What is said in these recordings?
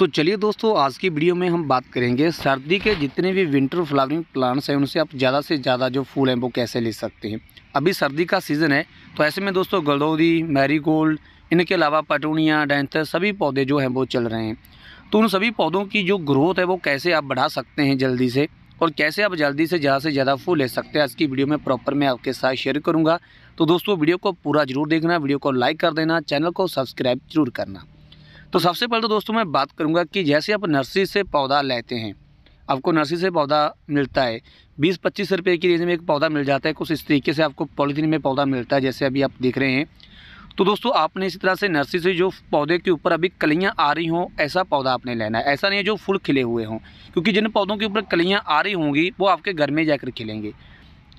तो चलिए दोस्तों आज की वीडियो में हम बात करेंगे सर्दी के जितने भी विंटर फ्लावरिंग प्लांट्स हैं उनसे आप ज़्यादा से ज़्यादा जो फूल हैं वो कैसे ले सकते हैं अभी सर्दी का सीज़न है तो ऐसे में दोस्तों गलदौदी मैरीगोल्ड इनके अलावा पटूनिया डेंथर सभी पौधे जो हैं वो चल रहे हैं तो उन सभी पौधों की जो ग्रोथ है वो कैसे आप बढ़ा सकते हैं जल्दी से और कैसे आप जल्दी से ज़्यादा से ज़्यादा फूल ले सकते हैं आज की वीडियो में प्रॉपर मैं आपके साथ शेयर करूँगा तो दोस्तों वीडियो को पूरा जरूर देखना वीडियो को लाइक कर देना चैनल को सब्सक्राइब जरूर करना तो सबसे पहले तो दोस्तों मैं बात करूँगा कि जैसे आप नर्सरी से पौधा लेते हैं आपको नर्सरी से पौधा मिलता है बीस पच्चीस रुपये की रेंज में एक पौधा मिल जाता है कुछ इस तरीके से आपको पॉलीथीन में पौधा मिलता है जैसे अभी आप देख रहे हैं तो दोस्तों आपने इसी तरह से नर्सरी से जो पौधे के ऊपर अभी कलियाँ आ रही हों ऐसा पौधा आपने लेना है ऐसा नहीं है जो फुल खिले हुए हों क्योंकि जिन पौधों के ऊपर कलियाँ आ रही होंगी वो आपके घर में जाकर खिलेंगे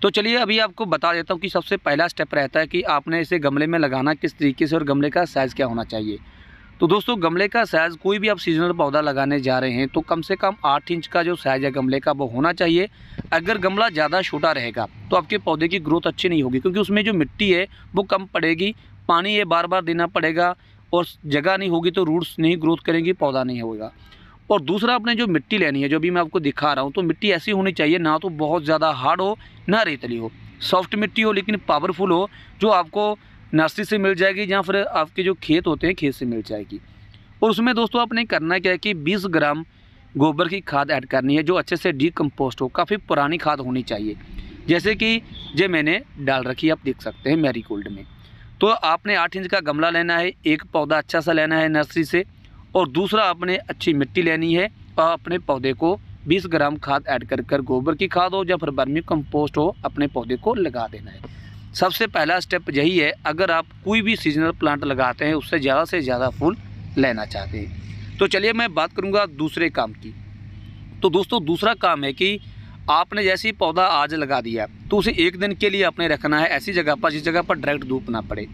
तो चलिए अभी आपको बता देता हूँ कि सबसे पहला स्टेप रहता है कि आपने इसे गमले में लगाना किस तरीके से और गमले का साइज़ क्या होना चाहिए तो दोस्तों गमले का साइज़ कोई भी आप सीजनल पौधा लगाने जा रहे हैं तो कम से कम आठ इंच का जो साइज़ है गमले का वो होना चाहिए अगर गमला ज़्यादा छोटा रहेगा तो आपके पौधे की ग्रोथ अच्छी नहीं होगी क्योंकि उसमें जो मिट्टी है वो कम पड़ेगी पानी ये बार बार देना पड़ेगा और जगह नहीं होगी तो रूट्स नहीं ग्रोथ करेंगी पौधा नहीं होगा और दूसरा आपने जो मिट्टी लेनी है जो भी मैं आपको दिखा रहा हूँ तो मिट्टी ऐसी होनी चाहिए ना तो बहुत ज़्यादा हार्ड हो ना रेतली हो सॉफ्ट मिट्टी हो लेकिन पावरफुल हो जो आपको नर्सरी से मिल जाएगी या फिर आपके जो खेत होते हैं खेत से मिल जाएगी और उसमें दोस्तों आपने करना क्या है कि बीस ग्राम गोबर की खाद ऐड करनी है जो अच्छे से डीकम्पोस्ट हो काफ़ी पुरानी खाद होनी चाहिए जैसे कि ये मैंने डाल रखी है आप देख सकते हैं मैरी गोल्ड में तो आपने आठ इंच का गमला लेना है एक पौधा अच्छा सा लेना है नर्सरी से और दूसरा आपने अच्छी मिट्टी लेनी है और अपने पौधे को 20 ग्राम खाद ऐड कर कर गोबर की खाद हो या फिर बर्मी कंपोस्ट हो अपने पौधे को लगा देना है सबसे पहला स्टेप यही है अगर आप कोई भी सीजनल प्लांट लगाते हैं उससे ज़्यादा से ज़्यादा फूल लेना चाहते हैं तो चलिए मैं बात करूँगा दूसरे काम की तो दोस्तों दूसरा काम है कि आपने जैसे ही पौधा आज लगा दिया तो उसे एक दिन के लिए आपने रखना है ऐसी जगह पर जिस जगह पर डायरेक्ट धूप ना पड़े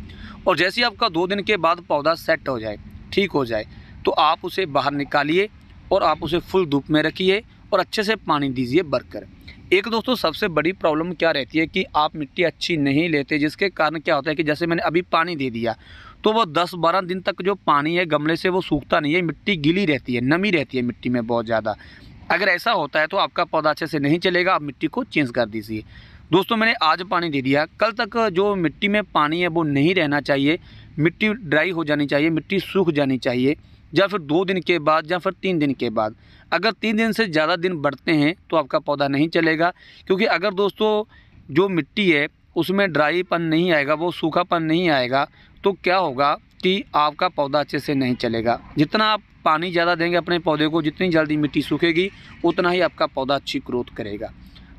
और जैसे ही आपका दो दिन के बाद पौधा सेट हो जाए ठीक हो जाए तो आप उसे बाहर निकालिए और आप उसे फुल धूप में रखिए और अच्छे से पानी दीजिए बरकर एक दोस्तों सबसे बड़ी प्रॉब्लम क्या रहती है कि आप मिट्टी अच्छी नहीं लेते जिसके कारण क्या होता है कि जैसे मैंने अभी पानी दे दिया तो वो 10-12 दिन तक जो पानी है गमले से वो सूखता नहीं है मिट्टी गिली रहती है नमी रहती है मिट्टी में बहुत ज़्यादा अगर ऐसा होता है तो आपका पौधा अच्छे से नहीं चलेगा आप मिट्टी को चेंज कर दीजिए दोस्तों मैंने आज पानी दे दिया कल तक जो मिट्टी में पानी है वो नहीं रहना चाहिए मिट्टी ड्राई हो जानी चाहिए मिट्टी सूख जानी चाहिए या फिर दो दिन के बाद या फिर तीन दिन के बाद अगर तीन दिन से ज़्यादा दिन बढ़ते हैं तो आपका पौधा नहीं चलेगा क्योंकि अगर दोस्तों जो मिट्टी है उसमें ड्राईपन नहीं आएगा वो सूखापन नहीं आएगा तो क्या होगा कि आपका पौधा अच्छे से नहीं चलेगा जितना आप पानी ज़्यादा देंगे अपने पौधे को जितनी जल्दी मिट्टी सूखेगी उतना ही आपका पौधा अच्छी ग्रोथ करेगा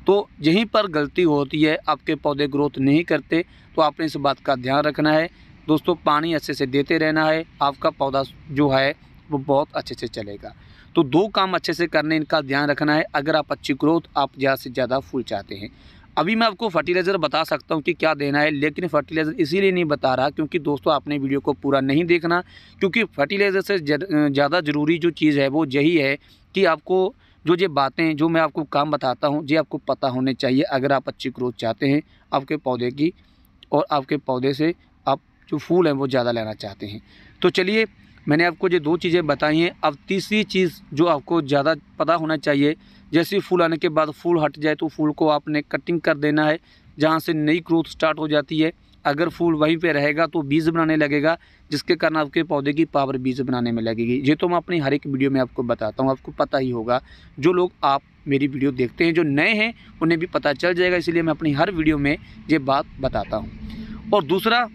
तो यहीं पर गलती होती है आपके पौधे ग्रोथ नहीं करते तो आपने इस बात का ध्यान रखना है दोस्तों पानी अच्छे से देते रहना है आपका पौधा जो है वो बहुत अच्छे से चलेगा तो दो काम अच्छे से करने इनका ध्यान रखना है अगर आप अच्छी ग्रोथ आप ज़्यादा से ज़्यादा फूल चाहते हैं अभी मैं आपको फर्टिलाइज़र बता सकता हूँ कि क्या देना है लेकिन फर्टिलाइज़र इसीलिए नहीं बता रहा क्योंकि दोस्तों आपने वीडियो को पूरा नहीं देखना क्योंकि फर्टिलाइज़र से ज़्यादा ज़रूरी जो चीज़ है वो यही है कि आपको जो ये बातें जो मैं आपको काम बताता हूँ ये आपको पता होने चाहिए अगर आप अच्छी ग्रोथ चाहते हैं आपके पौधे की और आपके पौधे से जो फूल हैं वो ज़्यादा लेना चाहते हैं तो चलिए मैंने आपको ये दो चीज़ें बताई हैं अब तीसरी चीज़ जो आपको ज़्यादा पता होना चाहिए जैसे फूल आने के बाद फूल हट जाए तो फूल को आपने कटिंग कर देना है जहाँ से नई ग्रोथ स्टार्ट हो जाती है अगर फूल वहीं पे रहेगा तो बीज बनाने लगेगा जिसके कारण आपके पौधे की पावर बीज बनाने में लगेगी ये तो मैं अपनी हर एक वीडियो में आपको बताता हूँ आपको पता ही होगा जो लोग आप मेरी वीडियो देखते हैं जो नए हैं उन्हें भी पता चल जाएगा इसलिए मैं अपनी हर वीडियो में ये बात बताता हूँ और दूसरा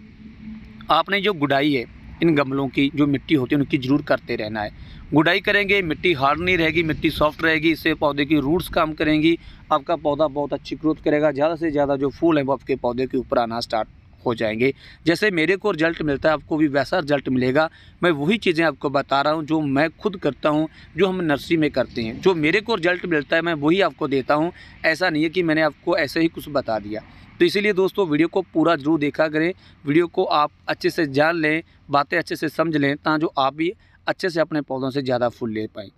आपने जो गुडाई है इन गमलों की जो मिट्टी होती है उनकी जरूर करते रहना है गुडाई करेंगे मिट्टी हार्ड नहीं रहेगी मिट्टी सॉफ्ट रहेगी इससे पौधे की रूट्स काम करेंगी आपका पौधा बहुत अच्छी ग्रोथ करेगा ज़्यादा से ज़्यादा जो फूल है वो आपके पौधे के ऊपर आना स्टार्ट हो जाएंगे जैसे मेरे को रिजल्ट मिलता है आपको भी वैसा रिजल्ट मिलेगा मैं वही चीज़ें आपको बता रहा हूँ जो मैं खुद करता हूँ जो हम नर्सरी में करते हैं जो मेरे को रिजल्ट मिलता है मैं वही आपको देता हूँ ऐसा नहीं है कि मैंने आपको ऐसे ही कुछ बता दिया तो इसीलिए दोस्तों वीडियो को पूरा जरूर देखा करें वीडियो को आप अच्छे से जान लें बातें अच्छे से समझ लें ताकि जो आप भी अच्छे से अपने पौधों से ज़्यादा फूल ले पाएँ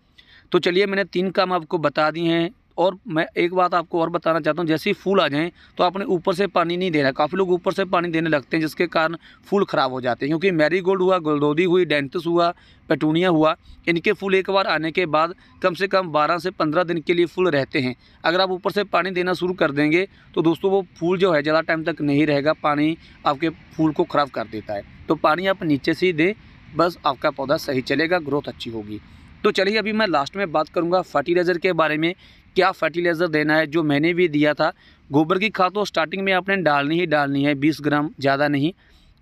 तो चलिए मैंने तीन काम आपको बता दिए हैं और मैं एक बात आपको और बताना चाहता हूँ जैसे ही फूल आ जाएँ तो आपने ऊपर से पानी नहीं देना काफ़ी लोग ऊपर से पानी देने लगते हैं जिसके कारण फूल ख़राब हो जाते हैं क्योंकि मैरीगोल्ड हुआ गुलदौदी हुई डेंटस हुआ पेटूनिया हुआ इनके फूल एक बार आने के बाद कम से कम 12 से 15 दिन के लिए फूल रहते हैं अगर आप ऊपर से पानी देना शुरू कर देंगे तो दोस्तों वो फूल जो है ज़्यादा टाइम तक नहीं रहेगा पानी आपके फूल को ख़राब कर देता है तो पानी आप नीचे से ही दें बस आपका पौधा सही चलेगा ग्रोथ अच्छी होगी तो चलिए अभी मैं लास्ट में बात करूँगा फर्टिलाइज़र के बारे में क्या फर्टिलाइज़र देना है जो मैंने भी दिया था गोबर की खाद तो स्टार्टिंग में आपने डालनी ही डालनी है बीस ग्राम ज़्यादा नहीं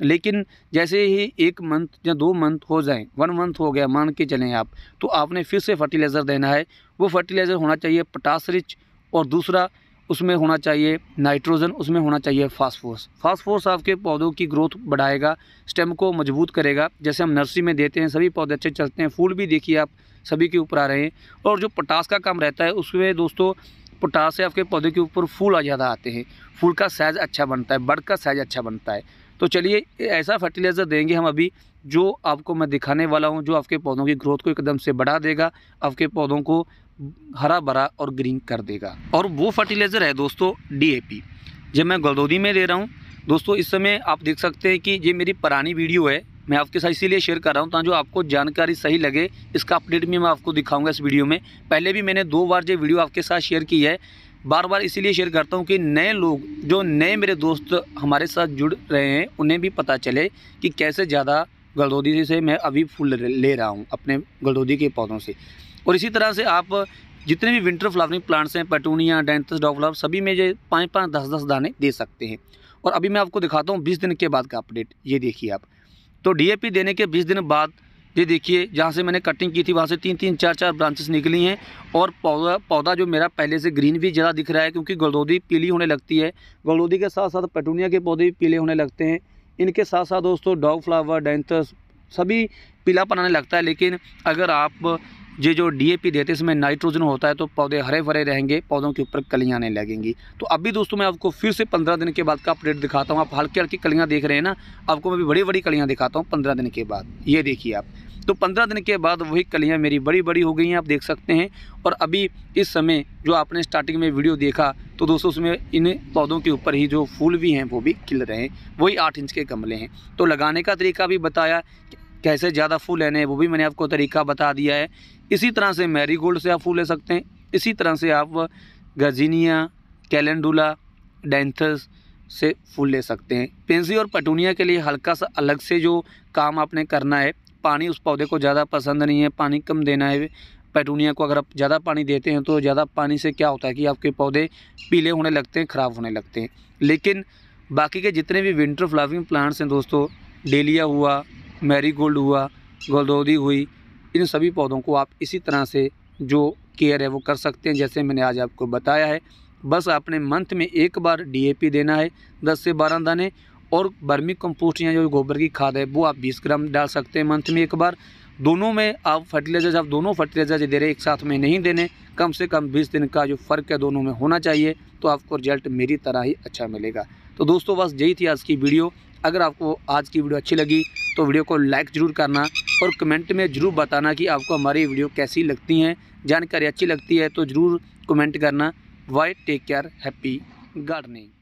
लेकिन जैसे ही एक मंथ या दो मंथ हो जाए वन मंथ हो गया मान के चलें आप तो आपने फिर से फर्टिलाइज़र देना है वो फर्टिलाइज़र होना चाहिए पटास रिच और दूसरा उसमें होना चाहिए नाइट्रोजन उसमें होना चाहिए फास्फोरस फास्फोरस आपके पौधों की ग्रोथ बढ़ाएगा स्टेम को मजबूत करेगा जैसे हम नर्सरी में देते हैं सभी पौधे अच्छे चलते हैं फूल भी देखिए आप सभी के ऊपर आ रहे हैं और जो पोटास का काम रहता है उसमें दोस्तों पोटास से आपके पौधे के ऊपर फूल ज़्यादा आते हैं फूल का साइज़ अच्छा बनता है बर्ड का साइज़ अच्छा बनता है तो चलिए ऐसा फर्टिलाइज़र देंगे हम अभी जो आपको मैं दिखाने वाला हूँ जो आपके पौधों की ग्रोथ को एकदम से बढ़ा देगा आपके पौधों को हरा भरा और ग्रीन कर देगा और वो फर्टिलाइज़र है दोस्तों डी जब मैं गलदोदी में ले रहा हूँ दोस्तों इस समय आप देख सकते हैं कि ये मेरी पुरानी वीडियो है मैं आपके साथ इसीलिए शेयर कर रहा हूँ ताकि आपको जानकारी सही लगे इसका अपडेट भी मैं आपको दिखाऊंगा इस वीडियो में पहले भी मैंने दो बार जो वीडियो आपके साथ शेयर की है बार बार इसीलिए शेयर करता हूँ कि नए लोग जो नए मेरे दोस्त हमारे साथ जुड़ रहे हैं उन्हें भी पता चले कि कैसे ज़्यादा गलदौदी से मैं अभी फूल ले रहा हूँ अपने गलदौदी के पौधों से और इसी तरह से आप जितने भी विंटर फ्लावरिंग प्लांट्स हैं पेटूनिया डेंटस डॉफ्लावर सभी में ये पाँच पाँच दस दस दाने दे सकते हैं और अभी मैं आपको दिखाता हूँ बीस दिन के बाद का अपडेट ये देखिए आप तो डीएपी देने के बीस दिन बाद ये देखिए जहाँ से मैंने कटिंग की थी वहाँ से तीन तीन चार चार ब्रांचेस निकली हैं और पौधा पौधा जो मेरा पहले से ग्रीन भी ज़्यादा दिख रहा है क्योंकि गलदौदी पीली होने लगती है गलदौदी के साथ साथ पेटूनिया के पौधे भी पीले होने लगते हैं इनके साथ साथ दोस्तों डॉग फ्लावर डेंथस सभी पीला आने लगता है लेकिन अगर आप ये जो डीएपी देते हैं इसमें नाइट्रोजन होता है तो पौधे हरे भरे रहेंगे पौधों के ऊपर कलियाँ आने लगेंगी तो अभी दोस्तों मैं आपको फिर से पंद्रह दिन के बाद का अपडेट दिखाता हूँ आप हल्की हल्की कलियाँ देख रहे हैं ना आपको मैं भी बड़ी बड़ी कलियाँ दिखाता हूँ पंद्रह दिन के बाद ये देखिए आप तो पंद्रह दिन के बाद वही कलियाँ मेरी बड़ी बड़ी हो गई हैं आप देख सकते हैं और अभी इस समय जो आपने स्टार्टिंग में वीडियो देखा तो दोस्तों उसमें इन पौधों के ऊपर ही जो फूल भी हैं वो भी खिल रहे हैं वही आठ इंच के गमले हैं तो लगाने का तरीका भी बताया कैसे ज़्यादा फूल लेने हैं वो भी मैंने आपको तरीका बता दिया है इसी तरह से मैरी गोल्ड से आप फूल ले सकते हैं इसी तरह से आप गजीनिया कैलेंडुला डेंथस से फूल ले सकते हैं पेंसी और पटूनिया के लिए हल्का सा अलग से जो काम आपने करना है पानी उस पौधे को ज़्यादा पसंद नहीं है पानी कम देना है पेटूनिया को अगर आप ज़्यादा पानी देते हैं तो ज़्यादा पानी से क्या होता है कि आपके पौधे पीले होने लगते हैं ख़राब होने लगते हैं लेकिन बाकी के जितने भी विंटर फ्लावरिंग प्लांट्स हैं दोस्तों डेलिया हुआ मैरीगोल्ड हुआ गोदौदी हुई इन सभी पौधों को आप इसी तरह से जो केयर है वो कर सकते हैं जैसे मैंने आज आपको बताया है बस आपने मंथ में एक बार डीएपी देना है दस से बारह दाने और बर्मी कंपोस्ट या जो गोबर की खाद है वो आप बीस ग्राम डाल सकते हैं मंथ में एक बार दोनों में आप फर्टिलाइजर आप दोनों फर्टिलाइजर दे रहे एक साथ में नहीं देने कम से कम बीस दिन का जो फ़र्क है दोनों में होना चाहिए तो आपको रिजल्ट मेरी तरह ही अच्छा मिलेगा तो दोस्तों बस यही थी आज की वीडियो अगर आपको आज की वीडियो अच्छी लगी तो वीडियो को लाइक ज़रूर करना और कमेंट में ज़रूर बताना कि आपको हमारी वीडियो कैसी लगती हैं जानकारी अच्छी लगती है तो ज़रूर कमेंट करना bye take care happy gardening